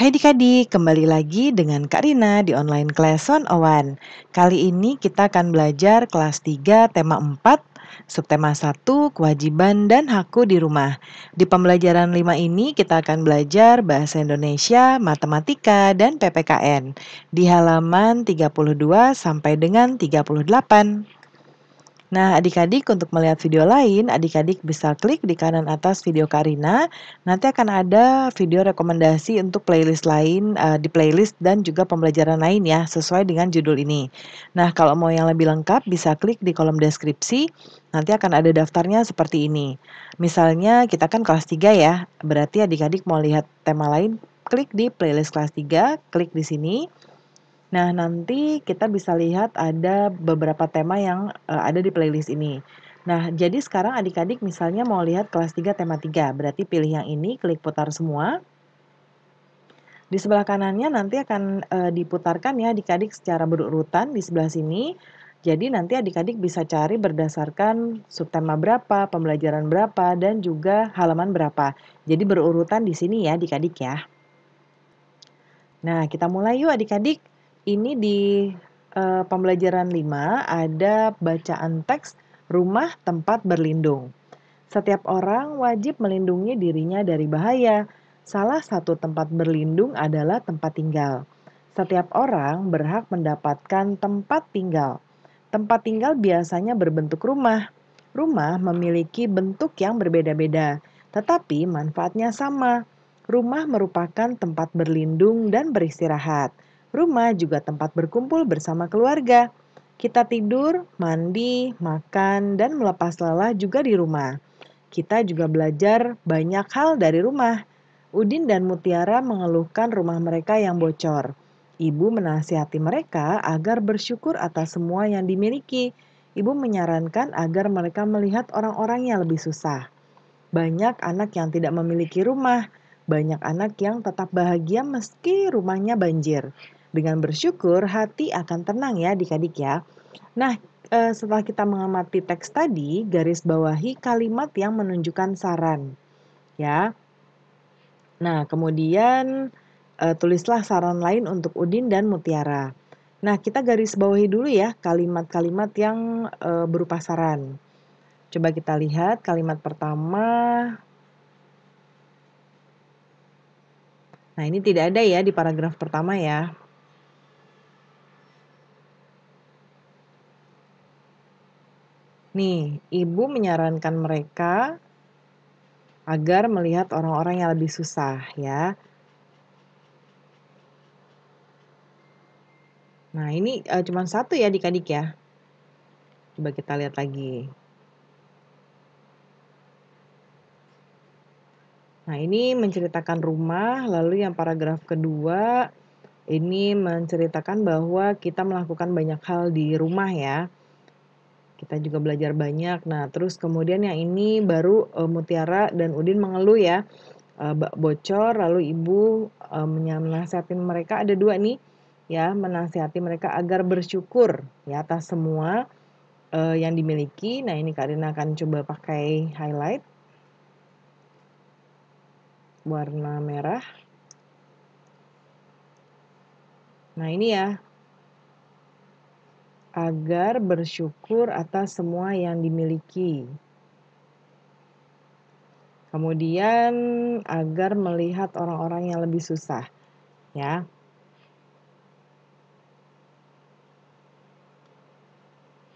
Hai Dikadi, kembali lagi dengan Kak Rina di online class on Owan. Kali ini kita akan belajar kelas 3 tema 4, subtema 1, kewajiban dan hakku di rumah. Di pembelajaran 5 ini kita akan belajar bahasa Indonesia, matematika, dan PPKN di halaman 32 sampai dengan 38. Nah, adik-adik untuk melihat video lain, adik-adik bisa klik di kanan atas video Karina. Nanti akan ada video rekomendasi untuk playlist lain uh, di playlist dan juga pembelajaran lain ya, sesuai dengan judul ini. Nah, kalau mau yang lebih lengkap bisa klik di kolom deskripsi. Nanti akan ada daftarnya seperti ini. Misalnya kita kan kelas 3 ya, berarti adik-adik mau lihat tema lain, klik di playlist kelas 3, klik di sini. Nah, nanti kita bisa lihat ada beberapa tema yang uh, ada di playlist ini. Nah, jadi sekarang adik-adik misalnya mau lihat kelas 3 tema 3, berarti pilih yang ini, klik putar semua. Di sebelah kanannya nanti akan e, diputarkan ya adik-adik secara berurutan di sebelah sini. Jadi nanti adik-adik bisa cari berdasarkan subtema berapa, pembelajaran berapa, dan juga halaman berapa. Jadi berurutan di sini ya adik-adik ya. Nah, kita mulai yuk adik-adik ini di uh, pembelajaran 5 ada bacaan teks rumah tempat berlindung. Setiap orang wajib melindungi dirinya dari bahaya. Salah satu tempat berlindung adalah tempat tinggal. Setiap orang berhak mendapatkan tempat tinggal. Tempat tinggal biasanya berbentuk rumah. Rumah memiliki bentuk yang berbeda-beda, tetapi manfaatnya sama. Rumah merupakan tempat berlindung dan beristirahat. Rumah juga tempat berkumpul bersama keluarga. Kita tidur, mandi, makan, dan melepas lelah juga di rumah. Kita juga belajar banyak hal dari rumah. Udin dan Mutiara mengeluhkan rumah mereka yang bocor. Ibu menasihati mereka agar bersyukur atas semua yang dimiliki. Ibu menyarankan agar mereka melihat orang-orang yang lebih susah. Banyak anak yang tidak memiliki rumah, banyak anak yang tetap bahagia meski rumahnya banjir. Dengan bersyukur, hati akan tenang ya adik-adik ya. Nah, eh, setelah kita mengamati teks tadi, garis bawahi kalimat yang menunjukkan saran. Ya. Nah, kemudian eh, tulislah saran lain untuk Udin dan Mutiara. Nah, kita garis bawahi dulu ya kalimat-kalimat yang eh, berupa saran. Coba kita lihat kalimat pertama. Nah, ini tidak ada ya di paragraf pertama ya. Nih, ibu menyarankan mereka agar melihat orang-orang yang lebih susah ya. Nah, ini uh, e, cuma satu ya adik-adik ya. Coba kita lihat lagi. Nah, ini menceritakan rumah, lalu yang paragraf kedua ini menceritakan bahwa kita melakukan banyak hal di rumah ya kita juga belajar banyak. Nah, terus kemudian yang ini baru uh, Mutiara dan Udin mengeluh ya uh, bocor, lalu ibu uh, menasihati mereka ada dua nih ya menasihati mereka agar bersyukur ya atas semua uh, yang dimiliki. Nah, ini Karina akan coba pakai highlight warna merah. Nah, ini ya agar bersyukur atas semua yang dimiliki. Kemudian agar melihat orang-orang yang lebih susah, ya.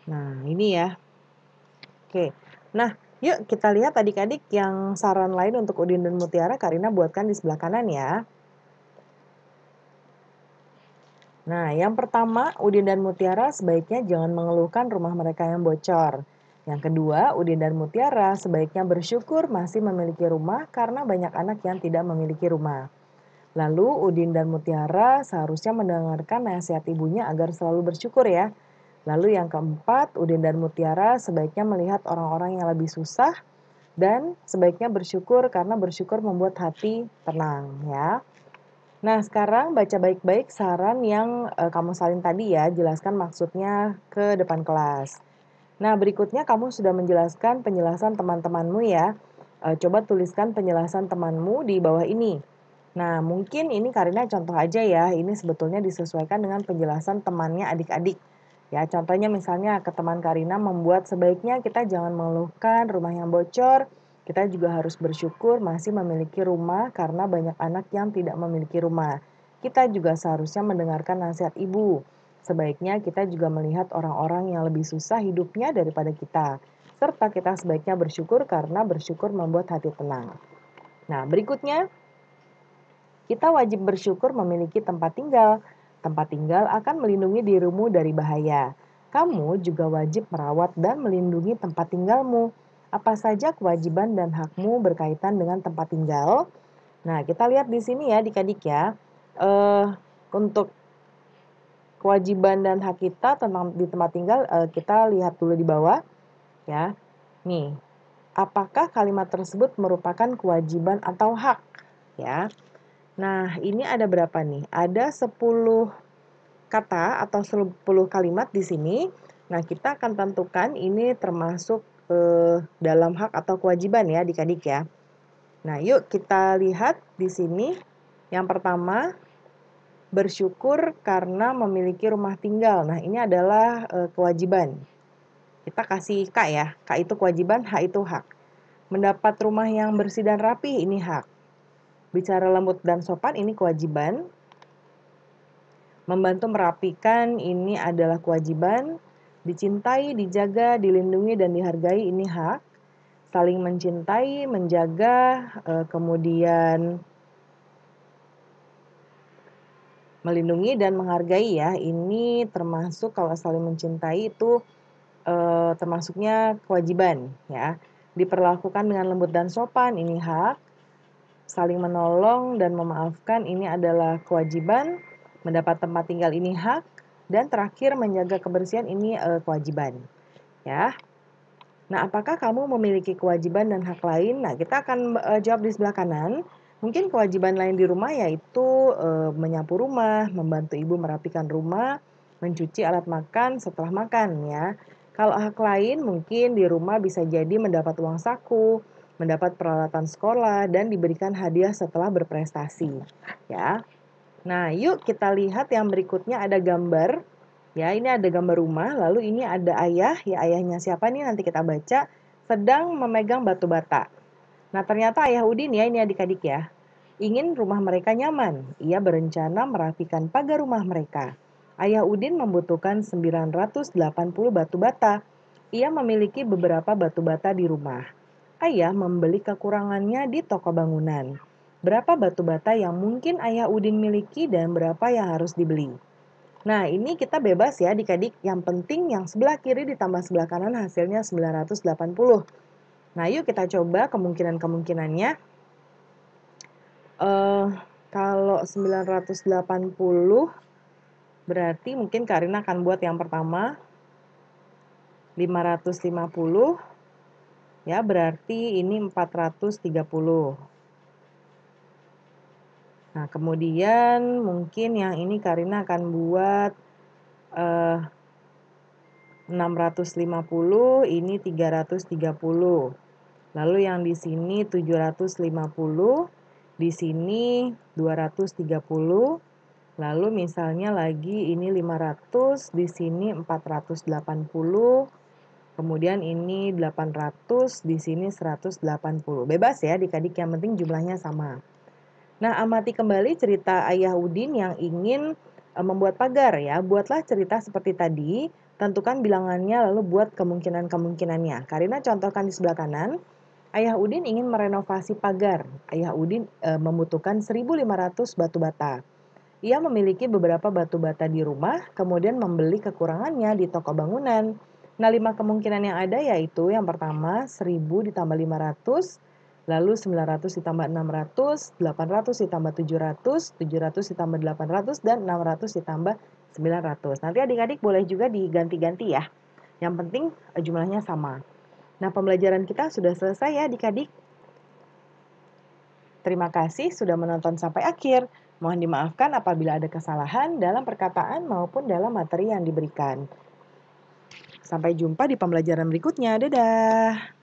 Nah, ini ya. Oke. Nah, yuk kita lihat adik-adik yang saran lain untuk Udin dan Mutiara Karina buatkan di sebelah kanan ya. Nah, yang pertama, Udin dan Mutiara sebaiknya jangan mengeluhkan rumah mereka yang bocor. Yang kedua, Udin dan Mutiara sebaiknya bersyukur masih memiliki rumah karena banyak anak yang tidak memiliki rumah. Lalu Udin dan Mutiara seharusnya mendengarkan nasihat ibunya agar selalu bersyukur ya. Lalu yang keempat, Udin dan Mutiara sebaiknya melihat orang-orang yang lebih susah dan sebaiknya bersyukur karena bersyukur membuat hati tenang ya. Nah, sekarang baca baik-baik saran yang uh, kamu salin tadi ya, jelaskan maksudnya ke depan kelas. Nah, berikutnya kamu sudah menjelaskan penjelasan teman-temanmu ya. Uh, coba tuliskan penjelasan temanmu di bawah ini. Nah, mungkin ini karena contoh aja ya, ini sebetulnya disesuaikan dengan penjelasan temannya adik-adik. Ya, contohnya misalnya ke teman Karina membuat sebaiknya kita jangan mengeluhkan rumah yang bocor, kita juga harus bersyukur masih memiliki rumah karena banyak anak yang tidak memiliki rumah. Kita juga seharusnya mendengarkan nasihat ibu. Sebaiknya kita juga melihat orang-orang yang lebih susah hidupnya daripada kita. Serta kita sebaiknya bersyukur karena bersyukur membuat hati tenang. Nah, berikutnya kita wajib bersyukur memiliki tempat tinggal. Tempat tinggal akan melindungi dirimu dari bahaya. Kamu juga wajib merawat dan melindungi tempat tinggalmu apa saja kewajiban dan hakmu berkaitan dengan tempat tinggal. Nah, kita lihat di sini ya, dikadik ya, uh, untuk kewajiban dan hak kita tentang di tempat tinggal, uh, kita lihat dulu di bawah, ya. Nih, apakah kalimat tersebut merupakan kewajiban atau hak, ya? Nah, ini ada berapa nih? Ada 10 kata atau 10 kalimat di sini. Nah, kita akan tentukan ini termasuk eh, dalam hak atau kewajiban ya adik-adik ya. Nah, yuk kita lihat di sini. Yang pertama, bersyukur karena memiliki rumah tinggal. Nah, ini adalah eh, kewajiban. Kita kasih K ya. K itu kewajiban, H itu hak. Mendapat rumah yang bersih dan rapi, ini hak. Bicara lembut dan sopan, ini kewajiban. Membantu merapikan, ini adalah kewajiban. Dicintai, dijaga, dilindungi, dan dihargai ini hak. Saling mencintai, menjaga, eh, kemudian melindungi dan menghargai ya. Ini termasuk kalau saling mencintai itu eh, termasuknya kewajiban ya. Diperlakukan dengan lembut dan sopan ini hak. Saling menolong dan memaafkan ini adalah kewajiban. Mendapat tempat tinggal ini hak dan terakhir menjaga kebersihan ini uh, kewajiban. Ya. Nah, apakah kamu memiliki kewajiban dan hak lain? Nah, kita akan uh, jawab di sebelah kanan. Mungkin kewajiban lain di rumah yaitu e, menyapu rumah, membantu ibu merapikan rumah, mencuci alat makan setelah makan ya. Kalau hak lain mungkin di rumah bisa jadi mendapat uang saku, mendapat peralatan sekolah dan diberikan hadiah setelah berprestasi. Ya. Nah, yuk kita lihat yang berikutnya ada gambar. Ya, ini ada gambar rumah, lalu ini ada ayah, ya ayahnya siapa nih nanti kita baca, sedang memegang batu bata. Nah, ternyata ayah Udin ya, ini adik-adik ya, ingin rumah mereka nyaman. Ia berencana merapikan pagar rumah mereka. Ayah Udin membutuhkan 980 batu bata. Ia memiliki beberapa batu bata di rumah. Ayah membeli kekurangannya di toko bangunan berapa batu bata yang mungkin ayah Udin miliki dan berapa yang harus dibeli. Nah, ini kita bebas ya adik Yang penting yang sebelah kiri ditambah sebelah kanan hasilnya 980. Nah, yuk kita coba kemungkinan-kemungkinannya. Uh, kalau 980 berarti mungkin Karina akan buat yang pertama 550 ya berarti ini 430 Nah, kemudian mungkin yang ini Karina akan buat eh, 650, ini 330. Lalu yang di sini 750, di sini 230. Lalu misalnya lagi ini 500, di sini 480. Kemudian ini 800, di sini 180. Bebas ya adik-adik, yang penting jumlahnya sama. Nah, amati kembali cerita Ayah Udin yang ingin eh, membuat pagar ya. Buatlah cerita seperti tadi, tentukan bilangannya lalu buat kemungkinan-kemungkinannya. Karena contohkan di sebelah kanan, Ayah Udin ingin merenovasi pagar. Ayah Udin e, membutuhkan 1.500 batu bata. Ia memiliki beberapa batu bata di rumah, kemudian membeli kekurangannya di toko bangunan. Nah, lima kemungkinan yang ada yaitu yang pertama 1000 ditambah 500, lalu 900 ditambah 600, 800 ditambah 700, 700 ditambah 800, dan 600 ditambah 900. Nanti adik-adik boleh juga diganti-ganti ya. Yang penting eh, jumlahnya sama. Nah, pembelajaran kita sudah selesai ya adik-adik. Terima kasih sudah menonton sampai akhir. Mohon dimaafkan apabila ada kesalahan dalam perkataan maupun dalam materi yang diberikan. Sampai jumpa di pembelajaran berikutnya. Dadah!